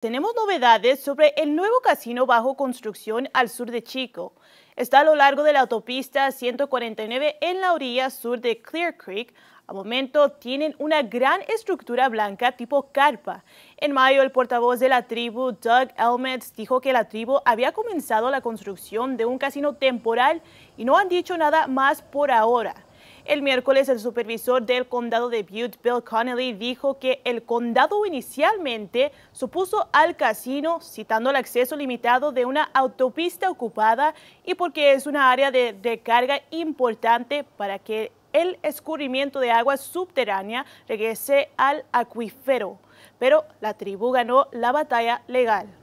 Tenemos novedades sobre el nuevo casino bajo construcción al sur de Chico. Está a lo largo de la autopista 149 en la orilla sur de Clear Creek. A momento tienen una gran estructura blanca tipo carpa. En mayo el portavoz de la tribu, Doug Elmets, dijo que la tribu había comenzado la construcción de un casino temporal y no han dicho nada más por ahora. El miércoles el supervisor del condado de Butte, Bill Connelly, dijo que el condado inicialmente supuso al casino, citando el acceso limitado de una autopista ocupada y porque es una área de carga importante para que el escurrimiento de agua subterránea regrese al acuífero. Pero la tribu ganó la batalla legal.